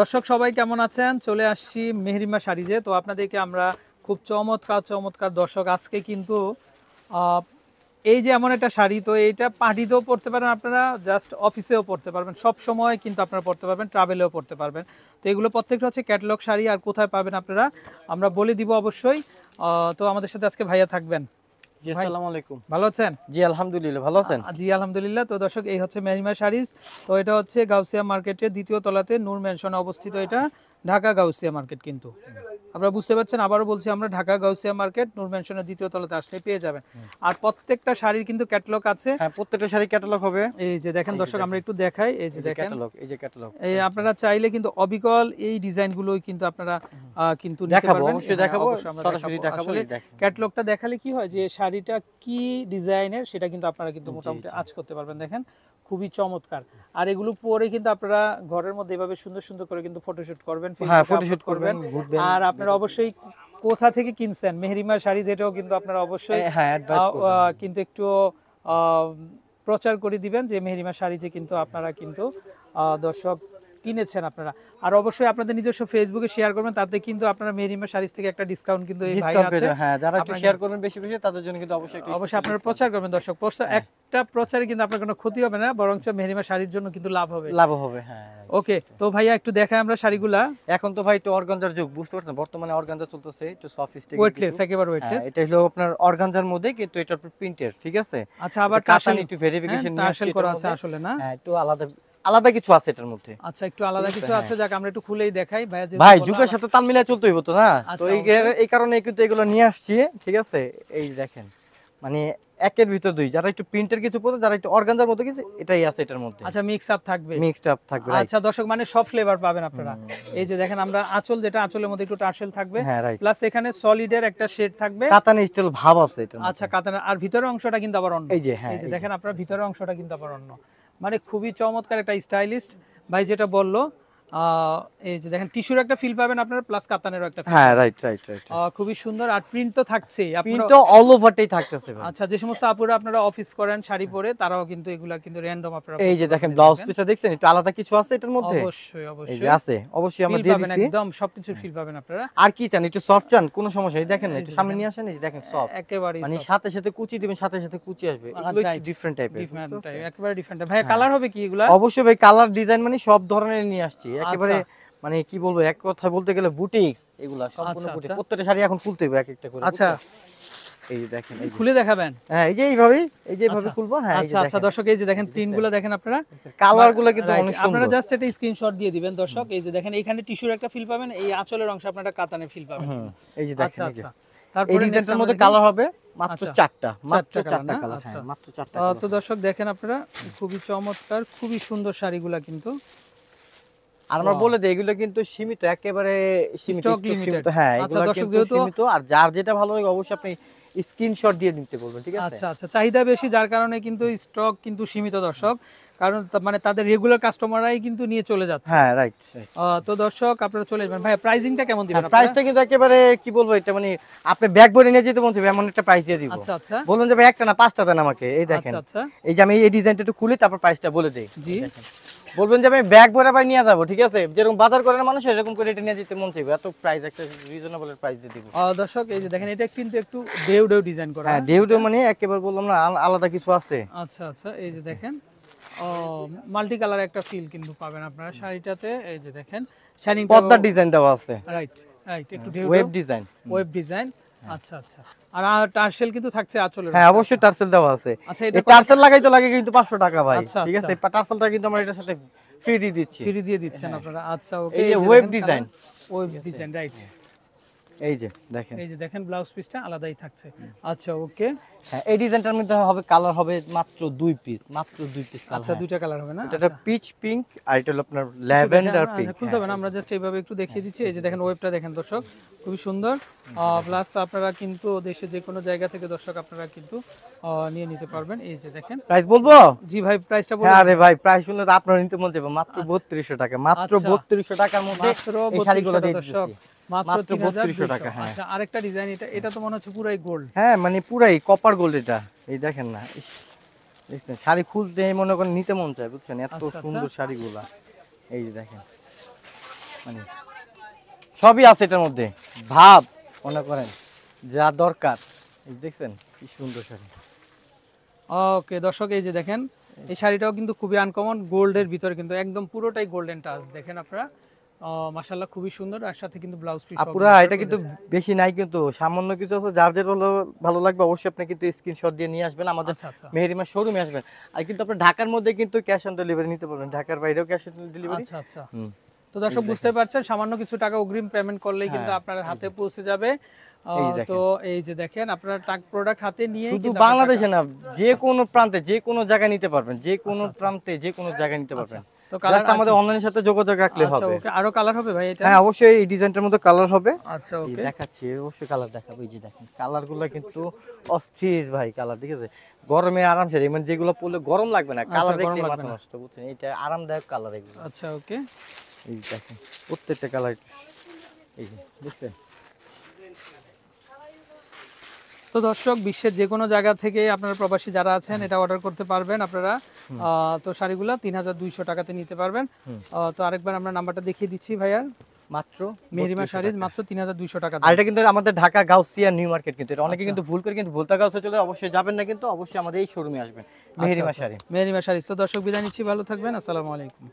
দর্শক সবাই কেমন আছেন চলে আসছি মেহরিমা শাড়িজে তো আপনাদেরকে আমরা খুব চমৎকার চমৎকার দর্শক আজকে কিন্তু এই যে এমন একটা শাড়ি তো এইটা পার্টিতেও পরতে পারেন আপনারা জাস্ট অফিসেও পরতে পারবেন সব সময় কিন্তু আপনারা পরতে পারবেন ট্রাভেলেও পরতে পারবেন তো এগুলো প্রত্যেকটা হচ্ছে ক্যাটলগ শাড়ি আর কোথায় পাবেন আপনারা আমরা বলে দিব অবশ্যই তো আমাদের সাথে আজকে ভাইয়া থাকবেন আলাইকুম ভালো আছেন জি আলহামদুলিল্লাহ ভালো আছেন জি আলহামদুলিল্লাহ তো এই হচ্ছে তো এটা হচ্ছে মার্কেটের দ্বিতীয় তলাতে অবস্থিত এটা ঢাকা গাউসিয়া মার্কেট কিন্তু আপনারা বুঝতে পারছেন আবারও বলছি আমরা ঢাকা গাউসিয়া মার্কেট মেনশনের দ্বিতীয় তলাতে আসলে পেয়ে যাবেন আর প্রত্যেকটা শাড়ির কিন্তু ক্যাটালগ আছে হ্যাঁ, প্রত্যেকটা শাড়ির ক্যাটালগ হবে এই যে দেখেন দর্শক আমরা একটু দেখাই এই যে দেখেন ক্যাটালগ এই যে ক্যাটালগ এই আপনারা চাইলে কিন্তু অবিকল এই ডিজাইনগুলোই কিন্তু আপনারা কিন্তু নিতে পারবেন অবশ্যই হ্যাঁ, দেখাবো সরাসরি দেখাবো ক্যাটালগটা দেখালে কি হয় যে শাড়িটা কি ডিজাইনের সেটা কিন্তু আপনারা কিন্তু মোটামুটি আজ করতে পারবেন দেখেন খুবই চমৎকার আর এগুলো পরে কিন্তু আপনারা ঘরের মধ্যে এভাবে সুন্দর সুন্দর করে কিন্তু ফটোশুট করবেন ফটোশুট হ্যাঁ, করবেন আর আপনারা অবশ্যই কোথা থেকে কিনছেন মেহরিমার শাড়ি যেটাও কিন্তু আপনারা অবশ্যই হ্যাঁ, কিন্তু একটু প্রচার করে দিবেন যে মেহরিমার শাড়ি যে কিন্তু আপনারা কিন্তু দর্শক কিনেছেন আপনারা আর অবশ্যই আপনাদের নিজস্ব ফেসবুকে শেয়ার করবেন তাতে কিন্তু আপনারা মেরিমা শাড়িস থেকে একটা ডিসকাউন্ট কিন্তু এই ভাই আছে হ্যাঁ যারা একটু শেয়ার করবেন বেশি বেশি তাদের জন্য কিন্তু অবশ্যই অবশ্যই আপনারা প্রচার করবেন দর্শক প্রচার হ্যাঁ। একটা প্রচারে কিন্তু আপনার কোনো ক্ষতি হবে না বরঞ্চ মেরিমা শাড়ির জন্য কিন্তু লাভ হবে লাভ হবে হ্যাঁ ওকে তো ভাইয়া একটু দেখাই আমরা শাড়িগুলা এখন তো ভাই তো অর্গানজার যুগ বুঝতে পারছেন বর্তমানে অর্গানজা চলতেছে একটু সফিস্টিক ওয়েটলেস একেবারে ওয়েটলেস হ্যাঁ, এটা হলো আপনার অর্গানজার মধ্যে কিন্তু এটা প্রিন্টের ঠিক আছে আচ্ছা আবার কাশানি একটু ভেরিফিকেশন নিয়ে আসলে করা আছে আসলে না হ্যাঁ একটু আলাদা আলাদা কিছু আছে এটার মধ্যে আচ্ছা একটু আলাদা কিছু আছে হ্যাঁ। যাক আমরা একটু খুলেই দেখাই ভাই ভাই যুগের সাথে তাল মিলিয়ে চলতে হইব তো না আচ্ছা, তো এই কারণে কিন্তু এগুলো নিয়ে আসছি ঠিক আছে এই দেখেন মানে একের ভিতর দুই যারা একটু প্রিন্টের কিছু পড়তো যারা একটু অর্গানজার মতো কিছু এটাই আছে এটার মধ্যে আচ্ছা মিক্স আপ থাকবে মিক্স আপ থাকবে আচ্ছা দর্শক মানে সব ফ্লেভার পাবেন আপনারা এই যে দেখেন আমরা আঁচল যেটা আঁচলের মধ্যে একটু টার্সেল থাকবে প্লাস হ্যাঁ, এখানে সলিড এর একটা শেড থাকবে কাতান স্টাইল ভাব আছে এটা আচ্ছা কাতান আর ভিতরের অংশটা কিন্তু আবার অন্য এই যে হ্যাঁ এই যে দেখেন আপনারা ভিতরের অংশটা কিন্তু আবার অন্য মানে খুবই চমৎকার একটা স্টাইলিস্ট ভাই যেটা বললো এই যে হ্যাঁ, খুবই সুন্দর প্রিন্ট থাকছে আচ্ছা, অবশ্যই একদম সবকিছু আর কি চান একটু সফট চান কোনো সমস্যা নেই দেখেন একটু সামনে নিয়ে আসেন দেখেন একেবারে মানে সাথে সাথে কুচি দিবেন সাথে সাথে কুচি আসবে ডিফারেন্ট টাইপের ডিফারেন্ট ভাই কালার হবে কি এগুলা অবশ্যই ভাই কালার ডিজাইন মানে সব ধরনের নিয়ে আসছি একেবারে আচ্ছা। মানে কি বলবো এক কথা বলতে গেলে বুটিক এগুলা আচ্ছা, সম্পূর্ণ বুটিক আচ্ছা। প্রত্যেকটা শাড়ি এখন খুলতে হবে এক একটা করে আচ্ছা এই যে দেখেন খুলে দেখাবেন হ্যাঁ এই যে এই যে এইভাবে খুলবো হ্যাঁ আচ্ছা আচ্ছা দর্শক এই যে দেখেন দেখেন আপনারা কিন্তু অনেক সুন্দর আপনারা জাস্ট স্ক্রিনশট দিয়ে দিবেন দর্শক এই যে দেখেন এখানে টিস্যুর একটা ফিল পাবেন এই আঁচলের অংশ আপনারা কাতানে ফিল পাবেন এই যে দেখেন আচ্ছা কালার হবে মাত্র চারটা মাত্র চারটা হ্যাঁ, তো দর্শক দেখেন আপনারা খুবই চমৎকার খুবই সুন্দর শাড়িগুলা কিন্তু আর আমরা বলে দিই এগুলো কিন্তু সীমিত একেবারে সীমিত হ্যাঁ আচ্ছা, এগুলো কিন্তু সীমিত আর যার যেটা ভালো লাগে অবশ্যই আপনি স্ক্রিনশট দিয়ে নিতে বলবেন ঠিক আছে আচ্ছা আচ্ছা চাহিদা বেশি যার কারণে কিন্তু স্টক কিন্তু সীমিত দর্শক কারণ মানে তাদের রেগুলার কাস্টমাররাই কিন্তু নিয়ে চলে যাচ্ছে হ্যাঁ রাইট তো দর্শক আপনারা চলে যাবেন ভাই প্রাইসিংটা কেমন দিবেন প্রাইসটা হ্যাঁ, কিন্তু একেবারে কি বলবো এটা মানে আপনি ব্যাগ ভরে নিয়ে যেতে বলছি এমন একটা প্রাইস দিয়ে দিব আচ্ছা আচ্ছা বলুন যে ভাই একটা না পাঁচটা দেন আমাকে এই দেখেন আচ্ছা, আচ্ছা। এই যে আমি এই ডিজাইনটা একটু খুলি তারপর প্রাইসটা বলে দেই জি বলবেন যে আমি ব্যাগ ভরে ভাই নিয়ে যাবো ঠিক আছে যেরকম বাজার করেন মানুষ এরকম করে এটা নিয়ে যেতে মন চাইবে এত প্রাইস একটা রিজনেবল প্রাইস দিয়ে দিব দর্শক এই যে দেখেন এটা কিন্তু একটু ডেউ ডেউ ডিজাইন করা হ্যাঁ ডেউ ডেউ মানে একেবারে বললাম না আলাদা কিছু আছে আচ্ছা আচ্ছা এই যে দেখেন মাল্টি কালার একটা ফিল কিন্তু পাবেন আপনারা শাড়িটাতে এই যে দেখেন শাইনিং পর্দার ডিজাইন দেওয়া আছে রাইট রাইট একটু ওয়েব ডিজাইন ওয়েব ডিজাইন আচ্ছা আচ্ছা আর কিন্তু থাকছে আঁচলের হ্যাঁ অবশ্যই টার্সেল দেওয়া আছে আচ্ছা এটা লাগাইতে লাগে কিন্তু 500 টাকা ভাই আচ্ছা, ঠিক আছে আচ্ছা। কিন্তু আমরা এটার সাথে ফ্রি দিয়ে দিচ্ছি ফ্রি দিয়ে দিচ্ছেন হ্যাঁ। আপনারা আচ্ছা ওকে এই web design web design right এই যে দেখেন এই যে দেখেন ব্লাউজ পিসটা আলাদাই থাকছে আচ্ছা ওকে হ্যাঁ এই ডিজাইনটার মধ্যে হবে কালার হবে মাত্র দুই পিস মাত্র দুই পিস আচ্ছা হ্যাঁ। দুইটা কালার হবে না এটা পিচ আচ্ছা। পিঙ্ক আর এটা হলো আপনার ল্যাভেন্ডার আচ্ছা, পিঙ্ক খুলতে হবে না হ্যাঁ। আমরা জাস্ট এইভাবে একটু দেখিয়ে হ্যাঁ। দিচ্ছি এই যে দেখেন ওয়েবটা দেখেন দর্শক খুবই সুন্দর প্লাস আপনারা কিন্তু দেশে যে কোনো জায়গা থেকে দর্শক আপনারা কিন্তু নিয়ে নিতে পারবেন এই যে দেখেন প্রাইস বলবো জি ভাই প্রাইসটা বলবো আরে ভাই প্রাইস শুনলে তো আপনার নিতে মন যাবে মাত্র 3200 আচ্ছা। টাকা মাত্র 3200 টাকার মধ্যে এই শাড়িগুলো দিয়ে দর্শক মানে সবই আছে এটার মধ্যে ভাব মনে করেন যা দরকার দেখছেন কি সুন্দর শাড়ি ওকে দর্শক এই যে দেখেন এই শাড়িটাও কিন্তু খুবই আনকমন গোল্ড ভিতরে কিন্তু একদম পুরোটাই গোল্ডেন টাচ দেখেন আপনারা মাশাল্লাহ খুবই সুন্দর আর সাথে কিন্তু ব্লাউজ পিস আপুরা এটা কিন্তু বেশি নাই কিন্তু সামান্য কিছু আছে যার যার ভালো লাগবে অবশ্যই আপনি কিন্তু স্ক্রিনশট দিয়ে নিয়ে আসবেন আমাদের আচ্ছা, আচ্ছা। মেহেরিমা শোরুমে আসবেন আর কিন্তু আপনি ঢাকার মধ্যে কিন্তু ক্যাশ অন ডেলিভারি নিতে পারবেন ঢাকার বাইরেও ক্যাশ অন ডেলিভারি আচ্ছা আচ্ছা তো দর্শক বুঝতে পারছেন সামান্য কিছু টাকা অগ্রিম পেমেন্ট করলেই কিন্তু হ্যাঁ, আপনার হাতে পৌঁছে যাবে তো এই যে দেখেন আপনার টাক প্রোডাক্ট হাতে নিয়ে শুধু বাংলাদেশে না যে কোনো প্রান্তে যে কোনো জায়গায় নিতে পারবেন যে কোনো আচ্ছা, প্রান্তে যে কোনো জায়গায় নিতে পারবেন তো কালারটা আমাদের অনলাইনের সাথে যোগাযোগ রাখলে আচ্ছা, হবে আচ্ছা ওকে আরো কালার হবে ভাই এটা হ্যাঁ অবশ্যই এই ডিজাইনটার মধ্যে কালার হবে আচ্ছা ওকে দেখাচ্ছি অবশ্যই কালার দেখাবো এই যে দেখেন কালারগুলো কিন্তু অস্থির ভাই কালার ঠিক আছে গরমে আরামসে মানে যেগুলো পরলে গরম লাগবে না কালার আচ্ছা, দেখলে মাথা নষ্ট বুঝছেন এটা আরামদায়ক কালার এগুলো আচ্ছা ওকে এই দেখেন প্রত্যেকটা কালার এই বুঝছেন তো দর্শক বিশ্বের যে কোনো জায়গা থেকে আপনারা প্রবাসী যারা আছেন এটা অর্ডার করতে পারবেন আপনারা তো শাড়িগুলো তিন হাজার দুইশো টাকাতে নিতে পারবেন তো আরেকবার আমরা নাম্বারটা দেখিয়ে দিচ্ছি ভাইয়ার মাত্র মাত্র তিন হাজার দুইশো টাকা এটা কিন্তু আমাদের ঢাকা নিউ মার্কেট কিন্তু অনেকে আচ্ছা। কিন্তু ভুল করে কিন্তু ভুলতা চলে অবশ্যই যাবেন না কিন্তু অবশ্যই আমাদের এই আচ্ছা, আচ্ছা। তো দর্শক বিদায় নিচ্ছি ভালো থাকবেন আসসালামু আলাইকুম